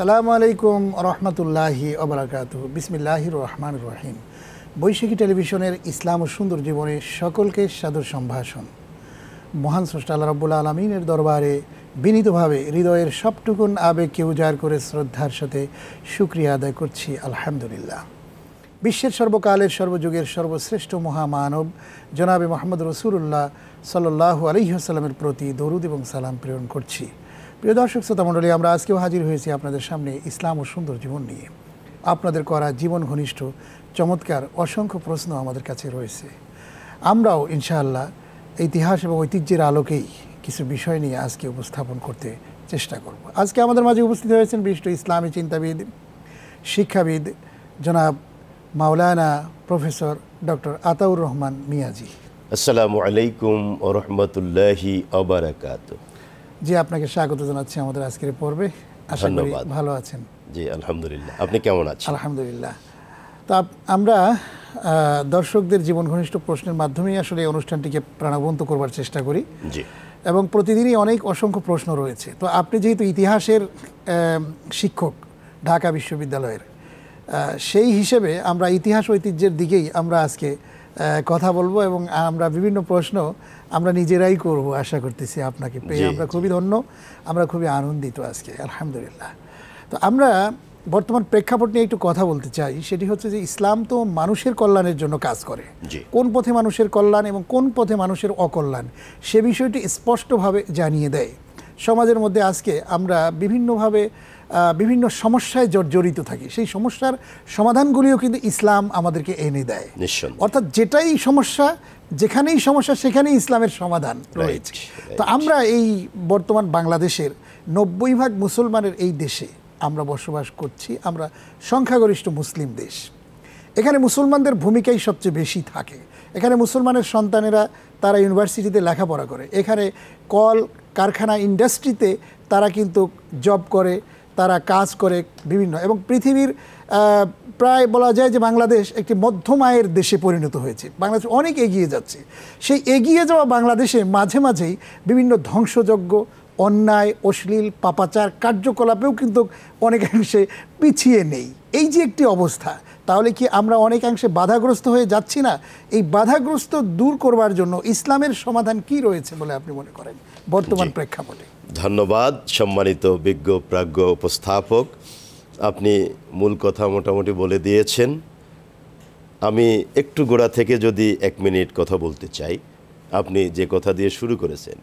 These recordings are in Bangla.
সালাম আলাইকুম রহমতুল্লাহি অবরাকাত বিসমিল্লাহ রহমান রহিম বৈশাখী টেলিভিশনের ইসলাম ও সুন্দর জীবনে সকলকে সাদর সম্ভাষণ মহান স্রষ্টা আল্লাহ রব্বুল আলমিনের দরবারে বিনীতভাবে হৃদয়ের সবটুকুন আবেগকে উজাড় করে শ্রদ্ধার সাথে সুক্রিয়া আদায় করছি আলহামদুলিল্লাহ বিশ্বের সর্বকালের সর্বযুগের সর্বশ্রেষ্ঠ মহামানব জনাবে মোহাম্মদ রসুল্লাহ সাল্লাহ আলহিহাসাল্লামের প্রতি দরুদ এবং সালাম প্রেরণ করছি প্রিয় দর্শক শ্রোতা মণ্ডলী আমরা আজকেও হাজির হয়েছি আপনাদের সামনে ইসলাম ও সুন্দর জীবন নিয়ে আপনাদের করা জীবন ঘনিষ্ঠ চমৎকার অসংখ্য প্রশ্ন আমাদের কাছে রয়েছে আমরাও ইনশাআল্লাহ ইতিহাস এবং ঐতিহ্যের আলোকেই কিছু বিষয় নিয়ে আজকে উপস্থাপন করতে চেষ্টা করব আজকে আমাদের মাঝে উপস্থিত হয়েছেন বিশিষ্ট ইসলামী চিন্তাবিদ শিক্ষাবিদ জনাব মাওলানা প্রফেসর ডক্টর আতাউর রহমান মিয়াজি আসসালামু আলাইকুম ও রহমতুল্লাহি জি আপনাকে স্বাগত জানাচ্ছি আমাদের আজকের পর্বে আশা করি ভালো আছেন জি আলহামদুলিল্লাহ আপনি কেমন আছেন আলহামদুলিল্লাহ তা আমরা দর্শকদের জীবন ঘনিষ্ঠ প্রশ্নের মাধ্যমে আসলে এই অনুষ্ঠানটিকে প্রাণবন্ত করবার চেষ্টা করি জি এবং প্রতিদিনই অনেক অসংখ্য প্রশ্ন রয়েছে তো আপনি যেহেতু ইতিহাসের শিক্ষক ঢাকা বিশ্ববিদ্যালয়ের সেই হিসেবে আমরা ইতিহাস ঐতিহ্যের দিকেই আমরা আজকে কথা বলবো এবং আমরা বিভিন্ন প্রশ্ন আমরা নিজেরাই করব আশা করতেছি আপনাকে পেয়ে আমরা খুবই ধন্য আমরা খুবই আনন্দিত আজকে আলহামদুলিল্লাহ তো আমরা বর্তমান প্রেক্ষাপট নিয়ে একটু কথা বলতে চাই সেটি হচ্ছে যে ইসলাম তো মানুষের কল্যাণের জন্য কাজ করে কোন পথে মানুষের কল্যাণ এবং কোন পথে মানুষের অকল্যাণ সে বিষয়টি স্পষ্টভাবে জানিয়ে দেয় সমাজের মধ্যে আজকে আমরা বিভিন্নভাবে বিভিন্ন সমস্যায় জর্জরিত থাকি সেই সমস্যার সমাধানগুলিও কিন্তু ইসলাম আমাদেরকে এনে দেয় অর্থাৎ যেটাই সমস্যা যেখানেই সমস্যা সেখানেই ইসলামের সমাধান রয়েছে তো আমরা এই বর্তমান বাংলাদেশের নব্বই ভাগ মুসলমানের এই দেশে আমরা বসবাস করছি আমরা সংখ্যাগরিষ্ঠ মুসলিম দেশ এখানে মুসলমানদের ভূমিকাই সবচেয়ে বেশি থাকে এখানে মুসলমানের সন্তানেরা তারা ইউনিভার্সিটিতে লেখাপড়া করে এখানে কল কারখানা ইন্ডাস্ট্রিতে তারা কিন্তু জব করে তারা কাজ করে বিভিন্ন এবং পৃথিবীর প্রায় বলা যায় যে বাংলাদেশ একটি মধ্যম আয়ের দেশে পরিণত হয়েছে বাংলাদেশ অনেক এগিয়ে যাচ্ছে সেই এগিয়ে যাওয়া বাংলাদেশে মাঝে মাঝেই বিভিন্ন ধ্বংসযজ্ঞ অন্যায় অশ্লীল পাপাচার কার্যকলাপেও কিন্তু অনেকাংশে পিছিয়ে নেই এই যে একটি অবস্থা তাহলে কি আমরা অনেকাংশে বাধাগ্রস্ত হয়ে যাচ্ছি না এই বাধাগ্রস্ত দূর করবার জন্য ইসলামের সমাধান কি রয়েছে বলে আপনি মনে করেন বর্তমান প্রেক্ষাপটে ধন্যবাদ সম্মানিত বিজ্ঞ প্রাজ্ঞ উপস্থাপক আপনি মূল কথা মোটামুটি বলে দিয়েছেন আমি একটু গোড়া থেকে যদি এক মিনিট কথা বলতে চাই আপনি যে কথা দিয়ে শুরু করেছেন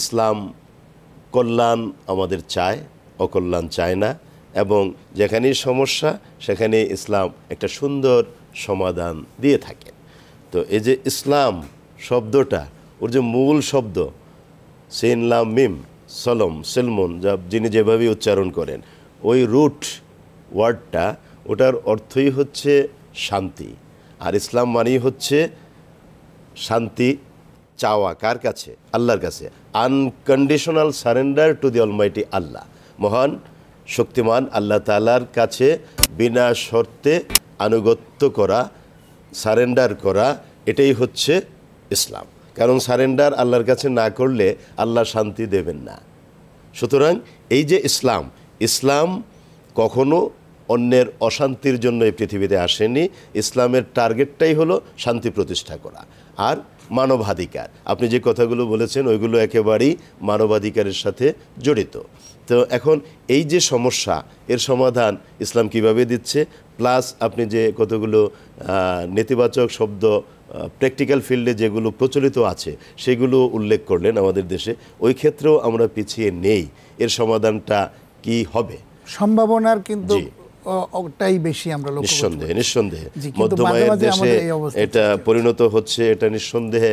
ইসলাম কল্যাণ আমাদের চায় অকল্যাণ চায় না এবং যেখানেই সমস্যা সেখানে ইসলাম একটা সুন্দর সমাধান দিয়ে থাকে তো এই যে ইসলাম শব্দটা ওর যে মূল শব্দ সেনলাম মিম সলম সেলমন যা যিনি যেভাবে উচ্চারণ করেন ওই রুট ওয়ার্ডটা ওটার অর্থই হচ্ছে শান্তি আর ইসলাম মানেই হচ্ছে শান্তি চাওয়া কার কাছে আল্লাহর কাছে unconditional surrender to the almighty Allah মহান শক্তিমান আল্লাহ তালার কাছে বিনা শর্তে আনুগত্য করা সারেন্ডার করা এটাই হচ্ছে ইসলাম কারণ সারেন্ডার আল্লাহর কাছে না করলে আল্লাহ শান্তি দেবেন না সুতরাং এই যে ইসলাম ইসলাম কখনো অন্যের অশান্তির জন্য এই পৃথিবীতে আসেনি ইসলামের টার্গেটটাই হলো শান্তি প্রতিষ্ঠা করা আর মানবাধিকার আপনি যে কথাগুলো বলেছেন ওইগুলো একেবারেই মানবাধিকারের সাথে জড়িত তো এখন এই যে সমস্যা এর সমাধান ইসলাম কিভাবে দিচ্ছে প্লাস আপনি যে কতগুলো নেতিবাচক শব্দ প্র্যাকটিক্যাল ফিল্ডে যেগুলো প্রচলিত আছে সেগুলো উল্লেখ করলেন আমাদের দেশে ওই ক্ষেত্রেও আমরা পিছিয়ে নেই এর সমাধানটা কি হবে সম্ভাবনার কিন্তু নিঃসন্দেহে নিঃসন্দেহে দেশে এটা পরিণত হচ্ছে এটা নিঃসন্দেহে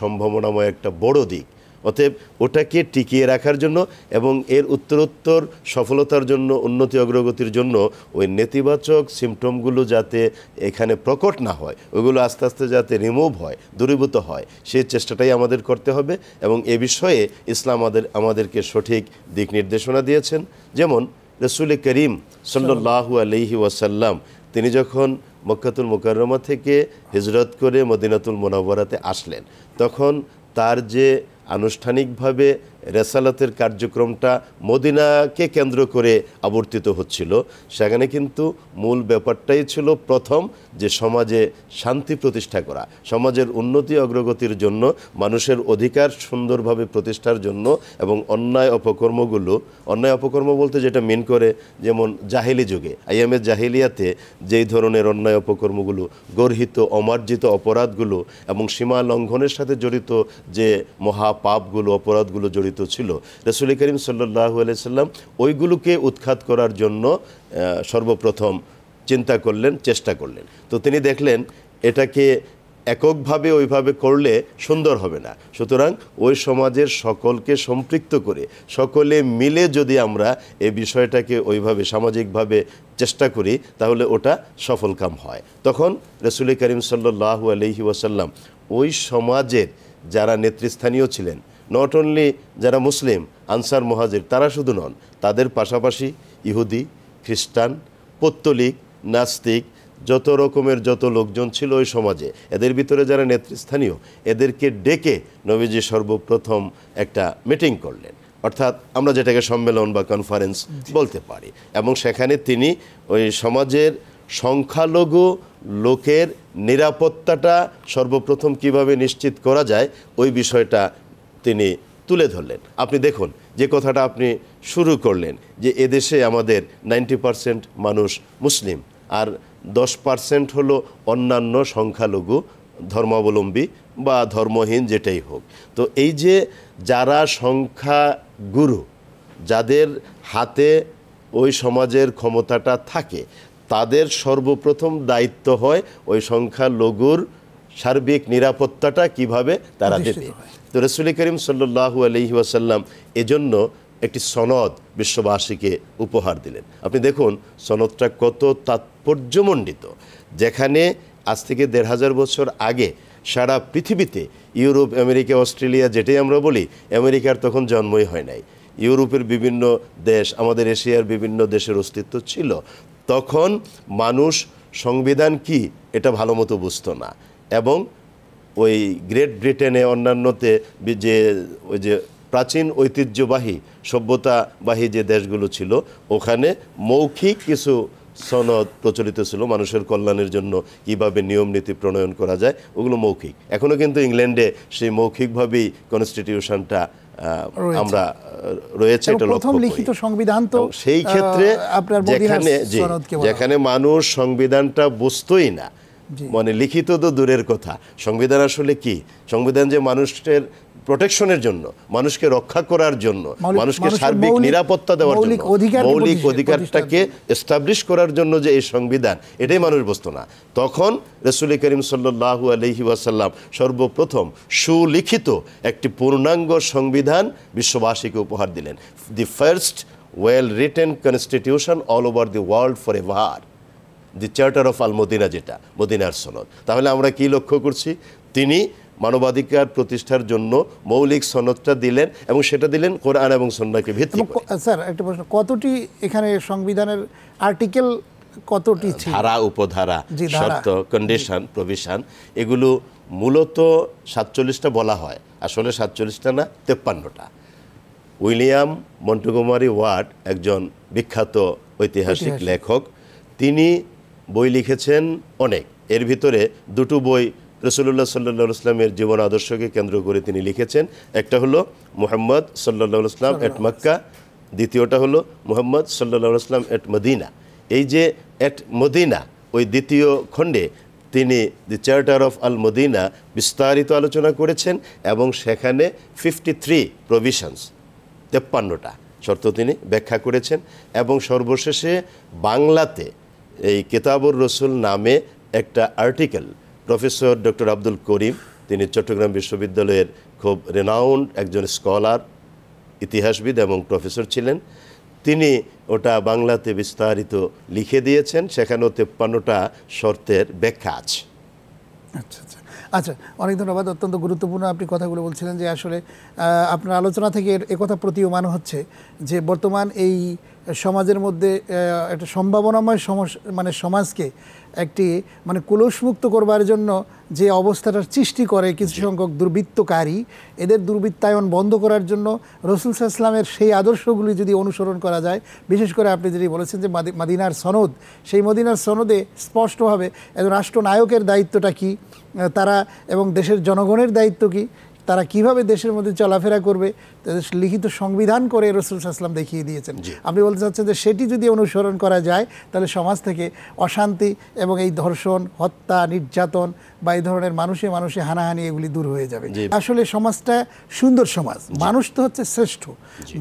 সম্ভাবনাময় একটা বড় দিক অতএব ওটাকে টিকিয়ে রাখার জন্য এবং এর উত্তরোত্তর সফলতার জন্য উন্নতি অগ্রগতির জন্য ওই নেতিবাচক সিমটমগুলো যাতে এখানে প্রকট না হয় ওইগুলো আস্তে আস্তে যাতে রিমুভ হয় দূরীভূত হয় সেই চেষ্টাটাই আমাদের করতে হবে এবং এ বিষয়ে ইসলাম আমাদের আমাদেরকে সঠিক দিক নির্দেশনা দিয়েছেন যেমন রসুল করিম সাল্লাহ আলহি ওয়াসাল্লাম তিনি যখন মক্কাতুল মোকাররমা থেকে হিজরত করে মদিনাতুল মোনাবরাতে আসলেন তখন তার যে আনুষ্ঠানিকভাবে রেসালাতের কার্যক্রমটা মদিনাকে কেন্দ্র করে আবর্তিত হচ্ছিল সেখানে কিন্তু মূল ব্যাপারটাই ছিল প্রথম যে সমাজে শান্তি প্রতিষ্ঠা করা সমাজের উন্নতি অগ্রগতির জন্য মানুষের অধিকার সুন্দরভাবে প্রতিষ্ঠার জন্য এবং অন্যায় অপকর্মগুলো অন্যায় অপকর্ম বলতে যেটা মিন করে যেমন জাহেলি যুগে আইএমএ জাহেলিয়াতে যেই ধরনের অন্যায় অপকর্মগুলো গর্হিত অমার্জিত অপরাধগুলো এবং সীমা লঙ্ঘনের সাথে জড়িত যে মহা পাপগুলো অপরাধগুলো জড়িত ছিল রসুল করিম সাল্লাহু আলাইসাল্লাম ওইগুলোকে উৎখাত করার জন্য সর্বপ্রথম চিন্তা করলেন চেষ্টা করলেন তো তিনি দেখলেন এটাকে এককভাবে ওইভাবে করলে সুন্দর হবে না সুতরাং ওই সমাজের সকলকে সম্পৃক্ত করে সকলে মিলে যদি আমরা এ বিষয়টাকে ওইভাবে সামাজিকভাবে চেষ্টা করি তাহলে ওটা সফলকাম হয় তখন রসুল করিম সাল্লু আলহি ওয়াসাল্লাম ওই সমাজের যারা নেতৃস্থানীয় ছিলেন নট অনলি যারা মুসলিম আনসার মহাজির তারা শুধু নন তাদের পাশাপাশি ইহুদি খ্রিস্টান পত্তলিক নাস্তিক যত রকমের যত লোকজন ছিল ওই সমাজে এদের ভিতরে যারা নেতৃস্থানীয় এদেরকে ডেকে নবীজি সর্বপ্রথম একটা মিটিং করলেন অর্থাৎ আমরা যেটাকে সম্মেলন বা কনফারেন্স বলতে পারি এবং সেখানে তিনি ওই সমাজের সংখ্যালঘু লোকের নিরাপত্তাটা সর্বপ্রথম কিভাবে নিশ্চিত করা যায় ওই বিষয়টা তিনি তুলে ধরলেন আপনি দেখুন যে কথাটা আপনি শুরু করলেন যে এদেশে আমাদের নাইনটি পারসেন্ট মানুষ মুসলিম আর দশ পারসেন্ট হলো অন্যান্য সংখ্যালঘু ধর্মাবলম্বী বা ধর্মহীন যেটাই হোক তো এই যে যারা সংখ্যা গুরু যাদের হাতে ওই সমাজের ক্ষমতাটা থাকে তাদের সর্বপ্রথম দায়িত্ব হয় ওই সংখ্যালঘুর সার্বিক নিরাপত্তাটা কিভাবে তারা দেবে তো রসুল করিম সাল্লু আলহি ওয়াসাল্লাম এজন্য একটি সনদ বিশ্ববাসীকে উপহার দিলেন আপনি দেখুন সনদটা কত তাৎপর্যমণ্ডিত যেখানে আজ থেকে দেড় হাজার বছর আগে সারা পৃথিবীতে ইউরোপ আমেরিকা অস্ট্রেলিয়া যেটাই আমরা বলি আমেরিকার তখন জন্মই হয় নাই ইউরোপের বিভিন্ন দেশ আমাদের এশিয়ার বিভিন্ন দেশের অস্তিত্ব ছিল তখন মানুষ সংবিধান কি এটা ভালো মতো বুঝতো না এবং ওই গ্রেট ব্রিটেনে অন্যান্যতে যে ওই যে প্রাচীন ঐতিহ্যবাহী সভ্যতাবাহী যে দেশগুলো ছিল ওখানে মৌখিক কিছু সনদ প্রচলিত ছিল মানুষের কল্যাণের জন্য কিভাবে নিয়ম নীতি প্রণয়ন করা যায় ওগুলো মৌখিক এখনও কিন্তু ইংল্যান্ডে সেই মৌখিকভাবেই কনস্টিটিউশনটা আমরা রয়েছে এটা প্রথম লিখিত সংবিধান তো সেই ক্ষেত্রে আপনার যেখানে যেখানে মানুষ সংবিধানটা বুঝতোই না মানে লিখিত তো দূরের কথা সংবিধান আসলে কি সংবিধান যে মানুষের প্রোটেকশনের জন্য মানুষকে রক্ষা করার জন্য মানুষকে সার্বিক নিরাপত্তা দেওয়ার জন্য মৌলিক অধিকারটাকে এস্টাবলিশ করার জন্য যে এই সংবিধান এটাই মানুষ বসতো না তখন রসুল করিম সাল্লু আলহি ওয়াসাল্লাম সর্বপ্রথম সুলিখিত একটি পূর্ণাঙ্গ সংবিধান বিশ্ববাসীকে উপহার দিলেন the first well written constitution all over the world for a war the charter of al Medina যেটা মদিনার সনদ তাহলে আমরা কি লক্ষ্য করছি তিনি মানবাধিকার প্রতিষ্ঠার জন্য মৌলিক সনদটা দিলেন এবং সেটা দিলেন কোরআন এবং সন্ন্যাকে ভিত্তি স্যার একটা প্রশ্ন কতটি এখানে সংবিধানের আর্টিকেল কতটি ধারা উপধারা শর্ত কন্ডিশন প্রভিশন এগুলো মূলত সাতচল্লিশটা বলা হয় আসলে সাতচল্লিশটা না তেপ্পান্নটা উইলিয়াম মন্টুকুমারি ওয়ার্ড একজন বিখ্যাত ঐতিহাসিক লেখক তিনি বই লিখেছেন অনেক এর ভিতরে দুটো বই রসুল্লাহ সাল্লা ইসলামের জীবন আদর্শকে কেন্দ্র করে তিনি লিখেছেন একটা হলো মোহাম্মদ সাল্লাহ ইসলাম এট মক্কা দ্বিতীয়টা হলো মোহাম্মদ সাল্লাহ ইসলাম এট মদিনা এই যে এট মদিনা ওই দ্বিতীয় খণ্ডে তিনি the charter of al Medina বিস্তারিত আলোচনা করেছেন এবং সেখানে ফিফটি থ্রি প্রভিশনস তেপ্পান্নটা শর্ত তিনি ব্যাখ্যা করেছেন এবং সর্বশেষে বাংলাতে এই কেতাবুর রসুল নামে একটা article professor doctor Abdul Karim তিনি চট্টগ্রাম বিশ্ববিদ্যালয়ের খুব রেনাউন্ড একজন স্কলার ইতিহাসবিদ এবং প্রফেসর ছিলেন তিনি ওটা বাংলাতে বিস্তারিত লিখে দিয়েছেন সেখানেও তেপ্পান্নটা শর্তের ব্যাখ্যা আছে আচ্ছা আচ্ছা আচ্ছা অনেক ধন্যবাদ অত্যন্ত গুরুত্বপূর্ণ আপনি কথাগুলো বলছিলেন যে আসলে আপনার আলোচনা থেকে একথা প্রতীয়মান হচ্ছে যে বর্তমান এই সমাজের মধ্যে একটা সম্ভাবনাময় মানে সমাজকে একটি মানে কুলসমুক্ত করবার জন্য যে অবস্থাটার সৃষ্টি করে কিছু সংখ্যক দুর্বৃত্তকারী এদের দুর্বৃত্তায়ন বন্ধ করার জন্য রসুল ইসলামের সেই আদর্শগুলি যদি অনুসরণ করা যায় বিশেষ করে আপনি যদি বলেছেন যে মাদিনার সনদ সেই মদিনার সনদে স্পষ্টভাবে একজন রাষ্ট্রনায়কের দায়িত্বটা কি তারা এবং দেশের জনগণের দায়িত্ব কি তারা কিভাবে দেশের মধ্যে চলাফেরা করবে লিখিত সংবিধান করে রসুল সাহসলাম দেখিয়ে দিয়েছেন আপনি বলতে চাচ্ছেন যে সেটি যদি অনুসরণ করা যায় তাহলে সমাজ থেকে অশান্তি এবং এই ধর্ষণ হত্যা নির্যাতন বা এই ধরনের মানুষে মানুষে হানাহানি এগুলি দূর হয়ে যাবে আসলে সমাজটা সুন্দর সমাজ মানুষ তো হচ্ছে শ্রেষ্ঠ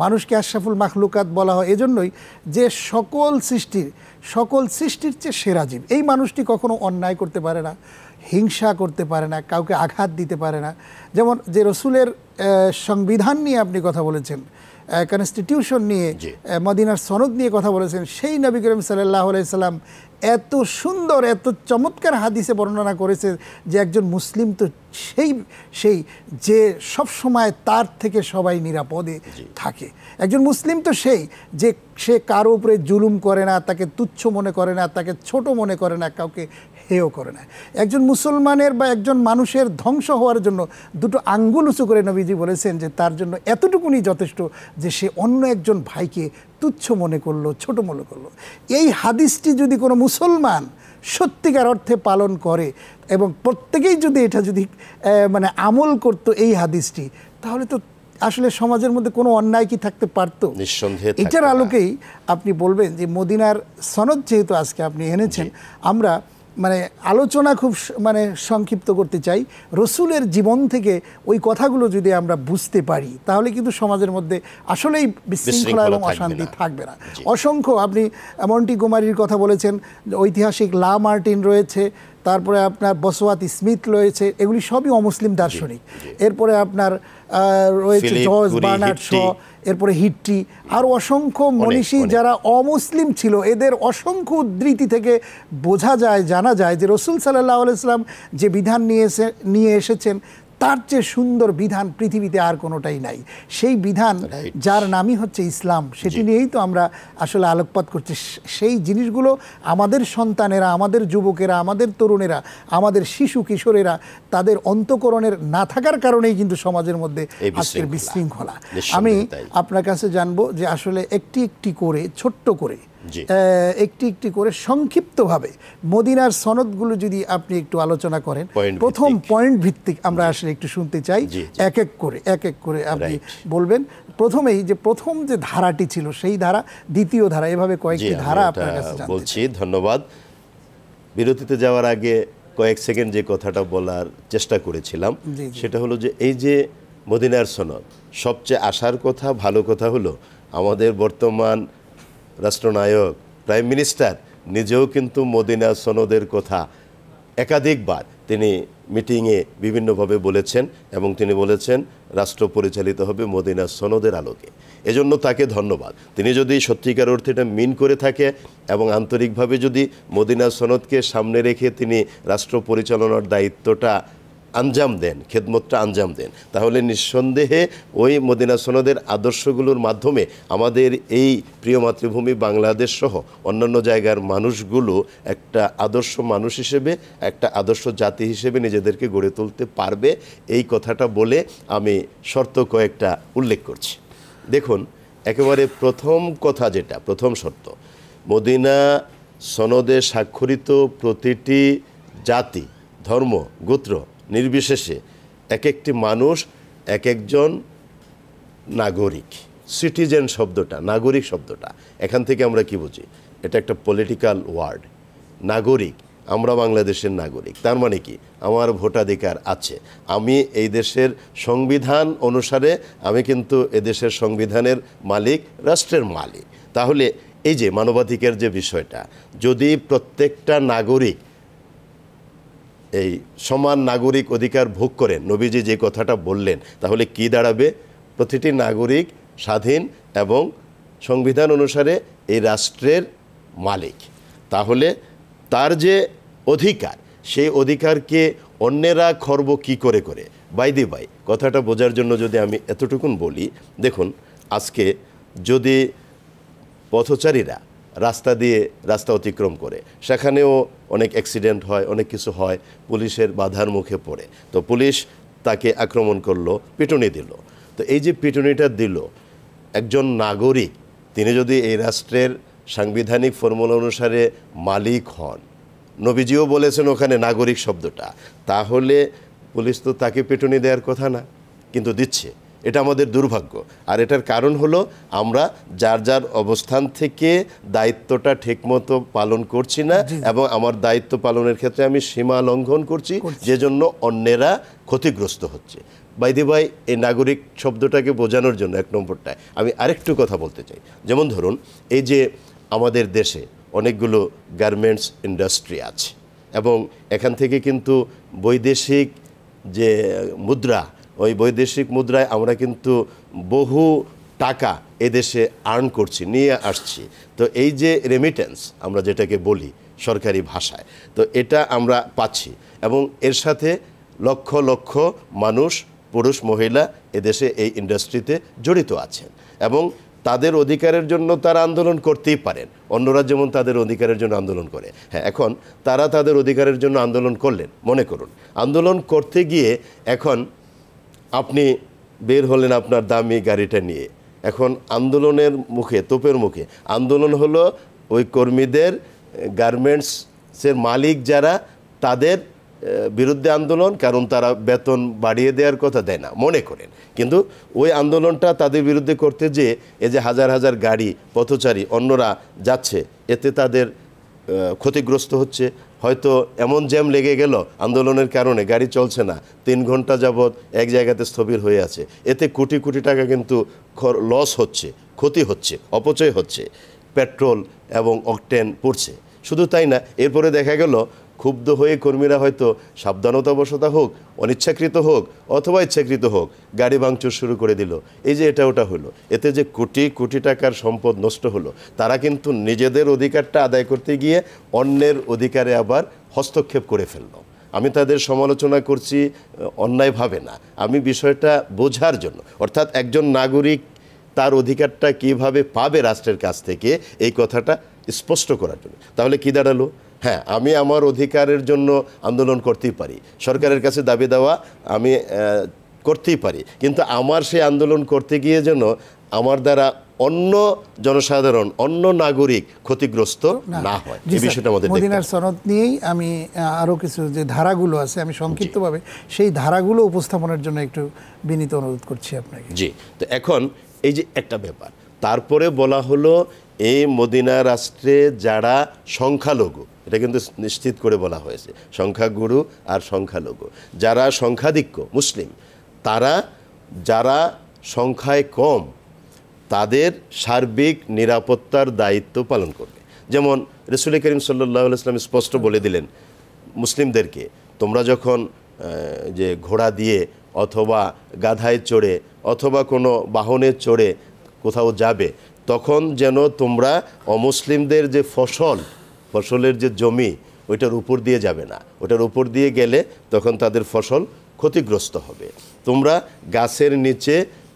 মানুষকে আশরাফুল মাখলুকাত বলা হয় এজন্যই যে সকল সৃষ্টির সকল সৃষ্টির চেয়ে সেরা জীব এই মানুষটি কখনো অন্যায় করতে পারে না হিংসা করতে পারে না কাউকে আঘাত দিতে পারে না যেমন যে রসুলের সংবিধান নিয়ে আপনি কথা বলেছেন কনস্টিটিউশন নিয়ে মদিনার সনদ নিয়ে কথা বলেছেন সেই নবী করিম সাল্লাহ সাল্লাম এত সুন্দর এত চমৎকার হাদিসে বর্ণনা করেছে যে একজন মুসলিম তো সেই সেই যে সব সময় তার থেকে সবাই নিরাপদে থাকে একজন মুসলিম তো সেই যে সে কারো উপরে জুলুম করে না তাকে তুচ্ছ মনে করে না তাকে ছোট মনে করে না কাউকে হেও করে না একজন মুসলমানের বা একজন মানুষের ধ্বংস হওয়ার জন্য দুটো আঙ্গুল উঁচু করে নবীজি বলেছেন যে তার জন্য এতটুকুনি যথেষ্ট যে সে অন্য একজন ভাইকে তুচ্ছ মনে করলো ছোট মনে করলো এই হাদিসটি যদি কোনো মুসলমান সত্যিকার অর্থে পালন করে এবং প্রত্যেকেই যদি এটা যদি মানে আমল করত এই হাদিসটি তাহলে তো আসলে সমাজের মধ্যে কোনো অন্যায় কি থাকতে পারতো নিঃসন্দেহে এটার আলোকেই আপনি বলবেন যে মদিনার সনদ যেহেতু আজকে আপনি এনেছেন আমরা মানে আলোচনা খুব মানে সংক্ষিপ্ত করতে চাই রসুলের জীবন থেকে ওই কথাগুলো যদি আমরা বুঝতে পারি তাহলে কিন্তু সমাজের মধ্যে আসলেই বিশৃঙ্খলা এবং অশান্তি থাকবে না অসংখ্য আপনি মন্টি কুমারীর কথা বলেছেন ঐতিহাসিক লা মার্টিন রয়েছে তারপরে আপনার বসোয়াতি স্মিথ রয়েছে এগুলি সবই অমুসলিম দার্শনিক এরপরে আপনার রয়েছে জর্জ বার্নার্ড শ এরপরে হিট্রি আর অসংখ্য মনীষী যারা অমুসলিম ছিল এদের অসংখ্য উদ্ধৃতি থেকে বোঝা যায় জানা যায় যে রসুল সাল্লাহ আলাইসলাম যে বিধান নিয়ে এসে নিয়ে এসেছেন তার চেয়ে সুন্দর বিধান পৃথিবীতে আর কোনোটাই নাই সেই বিধান যার নামই হচ্ছে ইসলাম সেটি নিয়েই তো আমরা আসলে আলোকপাত করছি সেই জিনিসগুলো আমাদের সন্তানেরা আমাদের যুবকেরা আমাদের তরুণেরা আমাদের শিশু কিশোরেরা তাদের অন্তকরণের না থাকার কারণেই কিন্তু সমাজের মধ্যে আজকের বিশৃঙ্খলা আমি আপনার কাছে জানবো যে আসলে একটি একটি করে ছোট্ট করে একটি একটি করে সংক্ষিপ্তভাবে মদিনার সনদগুলো যদি আপনি একটু আলোচনা করেন প্রথম পয়েন্ট ভিত্তিক আমরা আসলে একটু শুনতে চাই এক এক করে এক এক করে আপনি বলবেন প্রথমেই যে প্রথম যে ধারাটি ছিল সেই ধারা দ্বিতীয় ধারা এভাবে কয়েকটি ধারা আপনার কাছে বলছি ধন্যবাদ বিরতিতে যাওয়ার আগে কয়েক সেকেন্ড যে কথাটা বলার চেষ্টা করেছিলাম সেটা হলো যে এই যে মদিনার সনদ সবচেয়ে আসার কথা ভালো কথা হলো আমাদের বর্তমান রাষ্ট্রনায়ক প্রাইম মিনিস্টার নিজেও কিন্তু মদিনা সনদের কথা একাধিকবার তিনি মিটিংয়ে বিভিন্নভাবে বলেছেন এবং তিনি বলেছেন রাষ্ট্র পরিচালিত হবে মদিনা সনদের আলোকে এজন্য তাকে ধন্যবাদ তিনি যদি সত্যিকার অর্থে এটা মিন করে থাকে এবং আন্তরিকভাবে যদি মদিনা সনদকে সামনে রেখে তিনি রাষ্ট্র পরিচালনার দায়িত্বটা আঞ্জাম দেন খেদমতটা আঞ্জাম দেন তাহলে নিঃসন্দেহে ওই মদিনা সনদের আদর্শগুলোর মাধ্যমে আমাদের এই প্রিয় মাতৃভূমি বাংলাদেশ সহ অন্যান্য জায়গার মানুষগুলো একটা আদর্শ মানুষ হিসেবে একটা আদর্শ জাতি হিসেবে নিজেদেরকে গড়ে তুলতে পারবে এই কথাটা বলে আমি শর্ত কয়েকটা উল্লেখ করছি দেখুন একেবারে প্রথম কথা যেটা প্রথম শর্ত মদিনা সনদে স্বাক্ষরিত প্রতিটি জাতি ধর্ম গোত্র নির্বিশেষে এক একটি মানুষ এক একজন নাগরিক সিটিজেন শব্দটা নাগরিক শব্দটা এখান থেকে আমরা কি বুঝি এটা একটা পলিটিক্যাল ওয়ার্ড নাগরিক আমরা বাংলাদেশের নাগরিক তার মানে কি আমার ভোটাধিকার আছে আমি এই দেশের সংবিধান অনুসারে আমি কিন্তু এদেশের সংবিধানের মালিক রাষ্ট্রের মালিক তাহলে এই যে মানবাধিকার যে বিষয়টা যদি প্রত্যেকটা নাগরিক এই সমান নাগরিক অধিকার ভোগ করেন নবীজি যে কথাটা বললেন তাহলে কি দাঁড়াবে প্রতিটি নাগরিক স্বাধীন এবং সংবিধান অনুসারে এই রাষ্ট্রের মালিক তাহলে তার যে অধিকার সেই অধিকারকে অন্যেরা খর্ব কি করে করে বাইদি বাই কথাটা বোঝার জন্য যদি আমি এতটুকুন বলি দেখুন আজকে যদি পথচারীরা রাস্তা দিয়ে রাস্তা অতিক্রম করে সেখানেও অনেক অ্যাক্সিডেন্ট হয় অনেক কিছু হয় পুলিশের বাধার মুখে পড়ে তো পুলিশ তাকে আক্রমণ করলো পিটুনি দিল তো এই যে পিটুনিটা দিল একজন নাগরিক তিনি যদি এই রাষ্ট্রের সাংবিধানিক ফর্মুলা অনুসারে মালিক হন নবীজিও বলেছেন ওখানে নাগরিক শব্দটা তাহলে পুলিশ তো তাকে পেটুনি দেওয়ার কথা না কিন্তু দিচ্ছে এটা আমাদের দুর্ভাগ্য আর এটার কারণ হলো আমরা যার যার অবস্থান থেকে দায়িত্বটা ঠিকমতো পালন করছি না এবং আমার দায়িত্ব পালনের ক্ষেত্রে আমি সীমা লঙ্ঘন করছি যে জন্য অন্যেরা ক্ষতিগ্রস্ত হচ্ছে বাইদি ভাই এই নাগরিক শব্দটাকে বোঝানোর জন্য এক নম্বরটায় আমি আরেকটু কথা বলতে চাই যেমন ধরুন এই যে আমাদের দেশে অনেকগুলো গার্মেন্টস ইন্ডাস্ট্রি আছে এবং এখান থেকে কিন্তু বৈদেশিক যে মুদ্রা ওই বৈদেশিক মুদ্রায় আমরা কিন্তু বহু টাকা এদেশে আর্ন করছি নিয়ে আসছি তো এই যে রেমিটেন্স আমরা যেটাকে বলি সরকারি ভাষায় তো এটা আমরা পাচ্ছি এবং এর সাথে লক্ষ লক্ষ মানুষ পুরুষ মহিলা এদেশে এই ইন্ডাস্ট্রিতে জড়িত আছেন এবং তাদের অধিকারের জন্য তারা আন্দোলন করতেই পারেন অন্যরা যেমন তাদের অধিকারের জন্য আন্দোলন করে হ্যাঁ এখন তারা তাদের অধিকারের জন্য আন্দোলন করলেন মনে করুন আন্দোলন করতে গিয়ে এখন আপনি বের হলেন আপনার দামি গাড়িটা নিয়ে এখন আন্দোলনের মুখে তোপের মুখে আন্দোলন হলো ওই কর্মীদের গার্মেন্টসের মালিক যারা তাদের বিরুদ্ধে আন্দোলন কারণ তারা বেতন বাড়িয়ে দেওয়ার কথা দেয় না মনে করেন কিন্তু ওই আন্দোলনটা তাদের বিরুদ্ধে করতে যে এই যে হাজার হাজার গাড়ি পথচারী অন্যরা যাচ্ছে এতে তাদের ক্ষতিগ্রস্ত হচ্ছে হয়তো এমন জ্যাম লেগে গেল আন্দোলনের কারণে গাড়ি চলছে না তিন ঘন্টা যাবৎ এক জায়গাতে স্থবির হয়ে আছে এতে কোটি কোটি টাকা কিন্তু লস হচ্ছে ক্ষতি হচ্ছে অপচয় হচ্ছে পেট্রোল এবং অকটেন পড়ছে শুধু তাই না এরপরে দেখা গেল ক্ষুব্ধ হয়ে কর্মীরা হয়তো সাবধানতাবশতা হোক অনিচ্ছাকৃত হোক অথবা ইচ্ছাকৃত হোক গাড়ি ভাঙচুর শুরু করে দিল এই যে এটা ওটা হলো এতে যে কোটি কোটি টাকার সম্পদ নষ্ট হলো তারা কিন্তু নিজেদের অধিকারটা আদায় করতে গিয়ে অন্যের অধিকারে আবার হস্তক্ষেপ করে ফেললো আমি তাদের সমালোচনা করছি অন্যায়ভাবে না আমি বিষয়টা বোঝার জন্য অর্থাৎ একজন নাগরিক তার অধিকারটা কিভাবে পাবে রাষ্ট্রের কাছ থেকে এই কথাটা স্পষ্ট করার জন্য তাহলে কি দাঁড়ালো হ্যাঁ আমি আমার অধিকারের জন্য আন্দোলন করতেই পারি সরকারের কাছে দাবি দেওয়া আমি করতেই পারি কিন্তু আমার সেই আন্দোলন করতে গিয়ে যেন আমার দ্বারা অন্য জনসাধারণ অন্য নাগরিক ক্ষতিগ্রস্ত না হয় এই বিষয়টা আমাদের মদিনার সনদ নিয়েই আমি আরও কিছু যে ধারাগুলো আছে আমি সংক্ষিপ্তভাবে সেই ধারাগুলো উপস্থাপনের জন্য একটু বিনীত অনুরোধ করছি আপনাকে জি তো এখন এই যে একটা ব্যাপার তারপরে বলা হলো এই মদিনা রাষ্ট্রে যারা সংখ্যালঘু এটা কিন্তু নিশ্চিত করে বলা হয়েছে সংখ্যাগুরু আর সংখ্যালঘু যারা সংখ্যাধিক্য মুসলিম তারা যারা সংখ্যায় কম তাদের সার্বিক নিরাপত্তার দায়িত্ব পালন করবে যেমন রসুল করিম সাল্লাহ ইসলাম স্পষ্ট বলে দিলেন মুসলিমদেরকে তোমরা যখন যে ঘোড়া দিয়ে অথবা গাধায় চড়ে অথবা কোনো বাহনে চড়ে কোথাও যাবে তখন যেন তোমরা অমুসলিমদের যে ফসল ফসলের যে জমি ওইটার উপর দিয়ে যাবে না ওটার উপর দিয়ে গেলে তখন তাদের ফসল ক্ষতিগ্রস্ত হবে তোমরা গাছের নিচে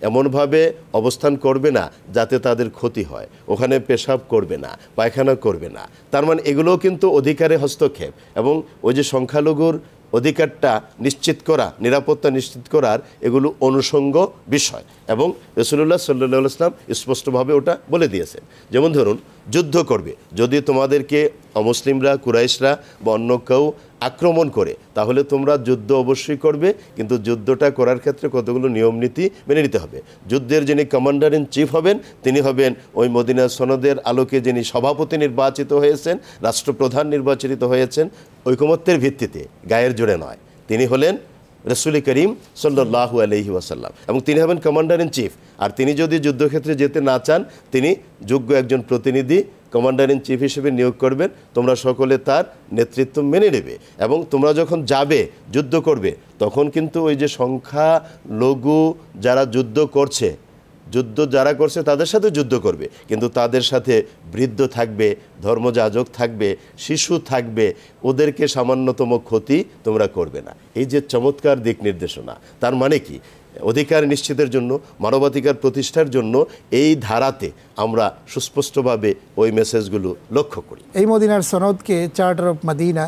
এমনভাবে অবস্থান করবে না যাতে তাদের ক্ষতি হয় ওখানে পেশাব করবে না পায়খানা করবে না তার মানে এগুলোও কিন্তু অধিকারে হস্তক্ষেপ এবং ওই যে সংখ্যালঘুর অধিকারটা নিশ্চিত করা নিরাপত্তা নিশ্চিত করার এগুলো অনুষঙ্গ বিষয় এবং রসুল্লাহ সাল্লাহ ইসলাম স্পষ্টভাবে ওটা বলে দিয়েছেন যেমন ধরুন যুদ্ধ করবে যদি তোমাদেরকে অমুসলিমরা কুরাইশরা বা অন্য কেউ আক্রমণ করে তাহলে তোমরা যুদ্ধ অবশ্যই করবে কিন্তু যুদ্ধটা করার ক্ষেত্রে কতগুলো নিয়ম নীতি মেনে নিতে হবে যুদ্ধের যিনি কমান্ডার ইন চিফ হবেন তিনি হবেন ওই মদিনা সনদের আলোকে যিনি সভাপতি নির্বাচিত হয়েছেন রাষ্ট্রপ্রধান নির্বাচিত হয়েছেন ঐকমত্যের ভিত্তিতে গায়ের জোরে নয় তিনি হলেন রসুল করিম সাল্লাহ আলহি ওয়াসাল্লাম এবং তিনি হবেন কমান্ডার ইন চিফ আর তিনি যদি যুদ্ধক্ষেত্রে যেতে না চান তিনি যোগ্য একজন প্রতিনিধি কমান্ডার ইন চিফ হিসেবে নিয়োগ করবেন তোমরা সকলে তার নেতৃত্ব মেনে নেবে এবং তোমরা যখন যাবে যুদ্ধ করবে তখন কিন্তু ওই যে সংখ্যা লঘু যারা যুদ্ধ করছে যুদ্ধ যারা করছে তাদের সাথে যুদ্ধ করবে কিন্তু তাদের সাথে বৃদ্ধ থাকবে ধর্মযাজক থাকবে শিশু থাকবে ওদেরকে সামান্যতম ক্ষতি তোমরা করবে না এই যে চমৎকার দিক নির্দেশনা তার মানে কি অধিকার নিশ্চিতের জন্য মানবাধিকার প্রতিষ্ঠার জন্য এই ধারাতে আমরা সুস্পষ্টভাবে ওই মেসেজগুলো লক্ষ্য করি এই মদিনার সনদকে চার্টার অফ মাদিনা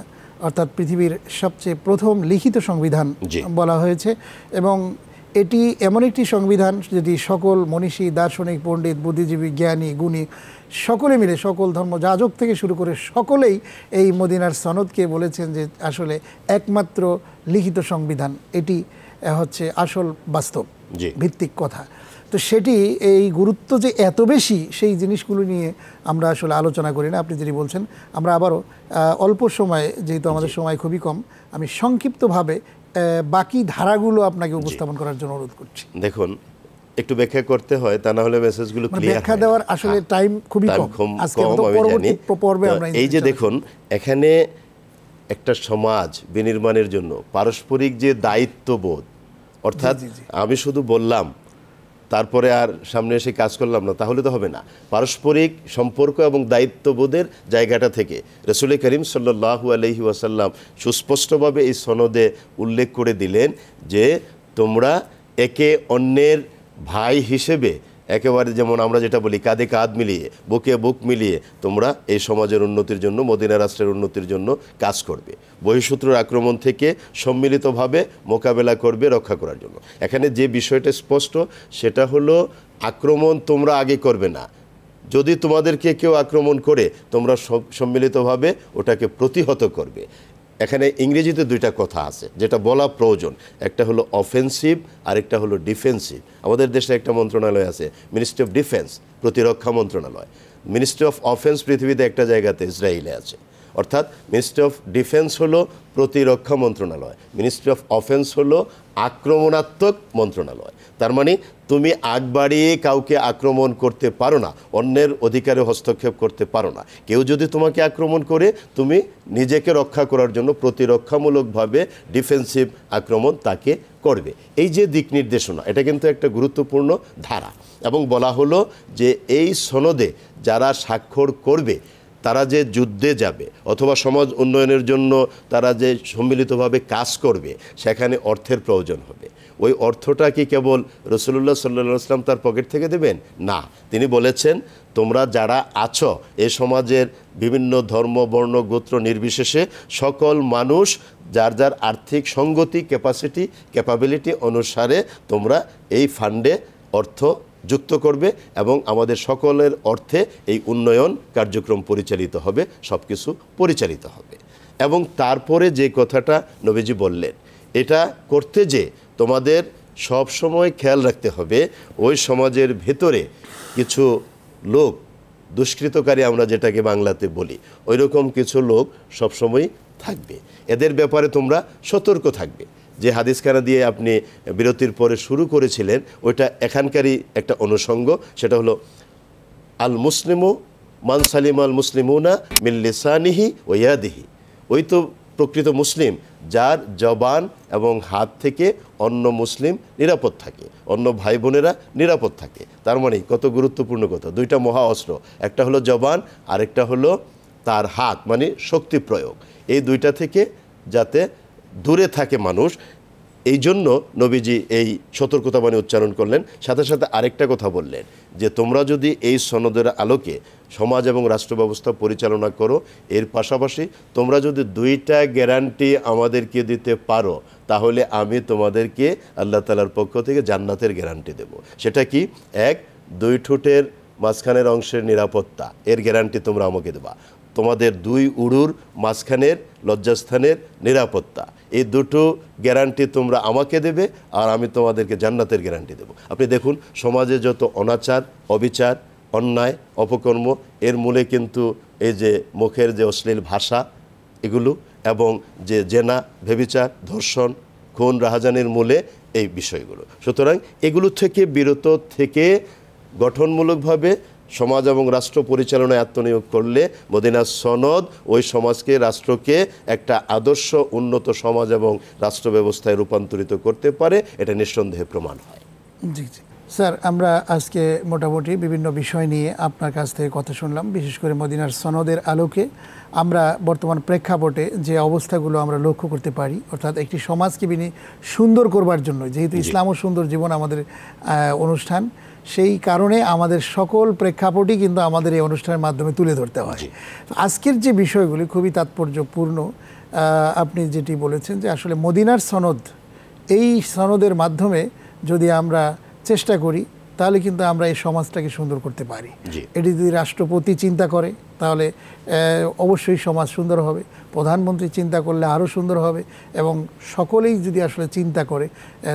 অর্থাৎ পৃথিবীর সবচেয়ে প্রথম লিখিত সংবিধান বলা হয়েছে এবং এটি এমন একটি সংবিধান যেটি সকল মনীষী দার্শনিক পণ্ডিত বুদ্ধিজীবী জ্ঞানী গুণী সকলে মিলে সকল ধর্ম যাজক থেকে শুরু করে সকলেই এই মদিনার সনদকে বলেছেন যে আসলে একমাত্র লিখিত সংবিধান এটি হচ্ছে আসল বাস্তব ভিত্তিক কথা তো সেটি এই গুরুত্ব যে এত বেশি সেই জিনিসগুলো নিয়ে আমরা আসলে আলোচনা করি না আপনি যেটি বলছেন আমরা আবারও অল্প সময়ে যেহেতু আমাদের সময় খুবই কম আমি সংক্ষিপ্তভাবে বাকি ধারাগুলো আপনাকে উপস্থাপন করার জন্য অনুরোধ করছি দেখুন একটু ব্যাখ্যা করতে হয় তা না হলে মেসেজগুলো মানে ব্যাখ্যা দেওয়ার আসলে টাইম হ্যাঁ, খুবই কম আজকে পরবর্তী পর্বে আমরা এই যে দেখুন এখানে একটা সমাজ বিনির্মাণের জন্য পারস্পরিক যে দায়িত্ববোধ অর্থাৎ আমি শুধু বললাম তারপরে আর সামনে এসে কাজ করলাম না তাহলে তো হবে না পারস্পরিক সম্পর্ক এবং দায়িত্ববোধের জায়গাটা থেকে রসুল করিম সাল্লাহু আলহি ওয়াসাল্লাম সুস্পষ্টভাবে এই সনদে উল্লেখ করে দিলেন যে তোমরা একে অন্যের ভাই হিসেবে একেবারে যেমন আমরা যেটা বলি কাঁধে কাঁধ মিলিয়ে বুকে বুক মিলিয়ে তোমরা এই সমাজের উন্নতির জন্য মদিনা রাষ্ট্রের উন্নতির জন্য কাজ করবে বহিঃশত্রুর আক্রমণ থেকে সম্মিলিতভাবে মোকাবেলা করবে রক্ষা করার জন্য এখানে যে বিষয়টা স্পষ্ট সেটা হলো আক্রমণ তোমরা আগে করবে না যদি তোমাদেরকে কেউ আক্রমণ করে তোমরা সম্মিলিতভাবে ওটাকে প্রতিহত করবে এখানে ইংরেজিতে দুইটা কথা আছে যেটা বলা প্রয়োজন একটা হলো অফেন্সিভ আর একটা হলো ডিফেন্সিভ আমাদের দেশে একটা মন্ত্রণালয় আছে মিনিস্ট্রি অফ ডিফেন্স প্রতিরক্ষা মন্ত্রণালয় মিনিস্ট্রি অফ অফেন্স পৃথিবীতে একটা জায়গাতে ইসরায়েলে আছে অর্থাৎ মিনিস্ট্রি অফ ডিফেন্স হলো প্রতিরক্ষা মন্ত্রণালয় মিনিস্ট্রি অফ অফেন্স হলো আক্রমণাত্মক মন্ত্রণালয় তার মানে তুমি আগ বাড়িয়ে কাউকে আক্রমণ করতে পারো না অন্যের অধিকারে হস্তক্ষেপ করতে পারো না কেউ যদি তোমাকে আক্রমণ করে তুমি নিজেকে রক্ষা করার জন্য প্রতিরক্ষামূলকভাবে ডিফেন্সিভ আক্রমণ তাকে করবে এই যে দিক নির্দেশনা এটা কিন্তু একটা গুরুত্বপূর্ণ ধারা এবং বলা হলো যে এই সনদে যারা স্বাক্ষর করবে তারা যে যুদ্ধে যাবে অথবা সমাজ উন্নয়নের জন্য তারা যে সম্মিলিতভাবে কাজ করবে সেখানে অর্থের প্রয়োজন হবে ওই অর্থটা কি কেবল রসুল্লাহ সাল্লা সাল্লাম তার পকেট থেকে দেবেন না তিনি বলেছেন তোমরা যারা আছো এ সমাজের বিভিন্ন ধর্ম বর্ণ গোত্র নির্বিশেষে সকল মানুষ যার যার আর্থিক সঙ্গতি ক্যাপাসিটি ক্যাপাবিলিটি অনুসারে তোমরা এই ফান্ডে অর্থ যুক্ত করবে এবং আমাদের সকলের অর্থে এই উন্নয়ন কার্যক্রম পরিচালিত হবে সব কিছু পরিচালিত হবে এবং তারপরে যে কথাটা নবীজি বললেন এটা করতে যে তোমাদের সব সময় খেয়াল রাখতে হবে ওই সমাজের ভেতরে কিছু লোক দুষ্কৃতকারী আমরা যেটাকে বাংলাতে বলি ওই রকম কিছু লোক সবসময় থাকবে এদের ব্যাপারে তোমরা সতর্ক থাকবে যে হাদিসখানা দিয়ে আপনি বিরতির পরে শুরু করেছিলেন ওইটা এখানকারই একটা অনুষঙ্গ সেটা হলো আল মুসলিমু মানসালিম সালিম আল মুসলিমুনা মিল্লিসানিহি ইয়াদিহি ওই তো প্রকৃত মুসলিম যার জবান এবং হাত থেকে অন্য মুসলিম নিরাপদ থাকে অন্য ভাই বোনেরা নিরাপদ থাকে তার মানে কত গুরুত্বপূর্ণ কথা দুইটা মহা অস্ত্র একটা হলো জবান আরেকটা হলো তার হাত মানে শক্তি প্রয়োগ এই দুইটা থেকে যাতে দূরে থাকে মানুষ এই জন্য নবীজি এই সতর্কতা মানে উচ্চারণ করলেন সাথে সাথে আরেকটা কথা বললেন যে তোমরা যদি এই সনদের আলোকে সমাজ এবং রাষ্ট্র ব্যবস্থা পরিচালনা করো এর পাশাপাশি তোমরা যদি দুইটা গ্যারান্টি আমাদেরকে দিতে পারো তাহলে আমি তোমাদেরকে আল্লাহ তালার পক্ষ থেকে জান্নাতের গ্যারান্টি দেব সেটা কি এক দুই ঠোঁটের মাঝখানের অংশের নিরাপত্তা এর গ্যারান্টি তোমরা আমাকে দেবা তোমাদের দুই উড়ুর মাঝখানের লজ্জাস্থানের নিরাপত্তা এই দুটো গ্যারান্টি তোমরা আমাকে দেবে আর আমি তোমাদেরকে জান্নাতের গ্যারান্টি দেব আপনি দেখুন সমাজে যত অনাচার অবিচার অন্যায় অপকর্ম এর মূলে কিন্তু এই যে মুখের যে অশ্লীল ভাষা এগুলো এবং যে জেনা ভেবিচার ধর্ষণ খুন রাহাজানির মূলে এই বিষয়গুলো সুতরাং এগুলো থেকে বিরত থেকে গঠনমূলকভাবে সমাজ এবং রাষ্ট্র পরিচালনায় আত্মনিয়োগ করলে মদিনা সনদ ওই সমাজকে রাষ্ট্রকে একটা আদর্শ উন্নত সমাজ এবং রাষ্ট্র ব্যবস্থায় রূপান্তরিত করতে পারে এটা নিঃসন্দেহে প্রমাণ হয় জি জি স্যার আমরা আজকে মোটামুটি বিভিন্ন বিষয় নিয়ে আপনার কাছ থেকে কথা শুনলাম বিশেষ করে মদিনার সনদের আলোকে আমরা বর্তমান প্রেক্ষাপটে যে অবস্থাগুলো আমরা লক্ষ্য করতে পারি অর্থাৎ একটি সমাজকে বিনি সুন্দর করবার জন্য যেহেতু ইসলাম ও সুন্দর জীবন আমাদের অনুষ্ঠান সেই কারণে আমাদের সকল প্রেক্ষাপটই কিন্তু আমাদের এই অনুষ্ঠানের মাধ্যমে তুলে ধরতে হয় আজকের যে বিষয়গুলি খুবই তাৎপর্যপূর্ণ আপনি যেটি বলেছেন যে আসলে মদিনার সনদ এই সনদের মাধ্যমে যদি আমরা চেষ্টা করি তাহলে কিন্তু আমরা এই সমাজটাকে সুন্দর করতে পারি এটি যদি রাষ্ট্রপতি চিন্তা করে তাহলে অবশ্যই সমাজ সুন্দর হবে প্রধানমন্ত্রী চিন্তা করলে আরও সুন্দর হবে এবং সকলেই যদি আসলে চিন্তা করে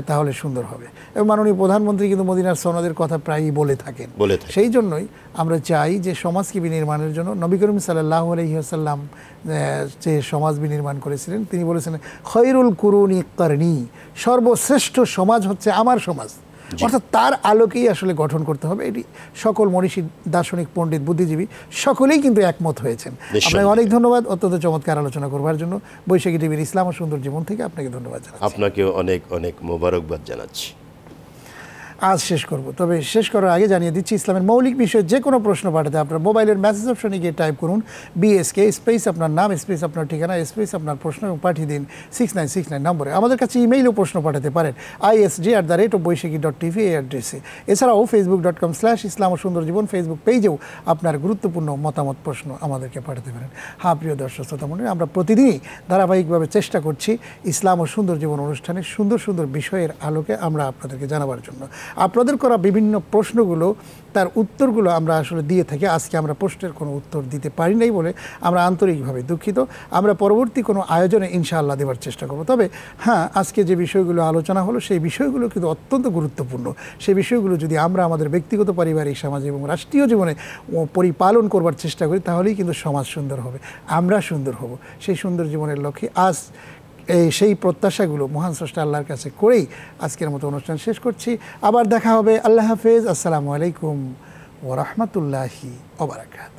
তাহলে সুন্দর হবে এবং মাননীয় প্রধানমন্ত্রী কিন্তু মদিনার সনদের কথা প্রায়ই বলে থাকেন সেই জন্যই আমরা চাই যে সমাজ বিনির্মাণের জন্য নবী করিম সাল্লাহ আলহিহাসাল্লাম যে সমাজ বিনির্মাণ করেছিলেন তিনি বলেছিলেন খৈরুল কুরুন ইকারণী সর্বশ্রেষ্ঠ সমাজ হচ্ছে আমার সমাজ অর্থাৎ তার আলোকেই আসলে গঠন করতে হবে এটি সকল মনীষী দার্শনিক পণ্ডিত বুদ্ধিজীবী সকলেই কিন্তু একমত হয়েছেন আপনাকে অনেক ধন্যবাদ অত্যন্ত চমৎকার আলোচনা করবার জন্য বৈশাখী টিভির ইসলাম ও সুন্দর জীবন থেকে আপনাকে ধন্যবাদ জানাচ্ছি আপনাকেও অনেক অনেক মোবারকবাদ জানাচ্ছি আজ শেষ করব তবে শেষ করার আগে জানিয়ে দিচ্ছি ইসলামের মৌলিক বিষয়ে যে কোনো প্রশ্ন পাঠাতে আপনার মোবাইলের মেসেজ অপশনে গিয়ে টাইপ করুন বিএসকে স্পেস আপনার নাম স্পেস আপনার ঠিকানা স্পেস আপনার প্রশ্ন এবং পাঠিয়ে দিন সিক্স নাইন সিক্স নাইন নম্বরে আমাদের কাছে ইমেইলও প্রশ্ন পাঠাতে পারেন ISG at the rate of Baishakhi dot TV এই অ্যাড্রেসে এছাড়াও ফেসবুক ডট কম স্ল্যাশ ইসলাম ও সুন্দর জীবন ফেসবুক পেজেও আপনার গুরুত্বপূর্ণ মতামত প্রশ্ন আমাদেরকে পাঠাতে পারেন হ্যাঁ প্রিয় দর্শক শ্রোতা মন্ডলী আমরা প্রতিদিনই ধারাবাহিকভাবে চেষ্টা করছি ইসলাম ও সুন্দর জীবন অনুষ্ঠানে সুন্দর সুন্দর বিষয়ের আলোকে আমরা আপনাদেরকে জানাবার জন্য আপনাদের করা বিভিন্ন প্রশ্নগুলো তার উত্তরগুলো আমরা আসলে দিয়ে থাকি আজকে আমরা প্রশ্নের কোনো উত্তর দিতে পারি নাই বলে আমরা আন্তরিকভাবে দুঃখিত আমরা পরবর্তী কোনো আয়োজনে ইনশাআল্লাহ দেওয়ার চেষ্টা করব তবে হ্যাঁ আজকে যে বিষয়গুলো আলোচনা হলো সেই বিষয়গুলো কিন্তু অত্যন্ত গুরুত্বপূর্ণ সেই বিষয়গুলো যদি আমরা আমাদের ব্যক্তিগত পারিবারিক সমাজ এবং রাষ্ট্রীয় জীবনে পরিপালন করবার চেষ্টা করি তাহলেই কিন্তু সমাজ সুন্দর হবে আমরা সুন্দর হব সেই সুন্দর জীবনের লক্ষ্যে আজ এই সেই প্রত্যাশাগুলো মহান স্রষ্টা আল্লাহর কাছে করেই আজকের মতো অনুষ্ঠান শেষ করছি আবার দেখা হবে আল্লাহ হাফেজ আসসালামু আলাইকুম ওরহমতুল্লাহি ওবরাকাত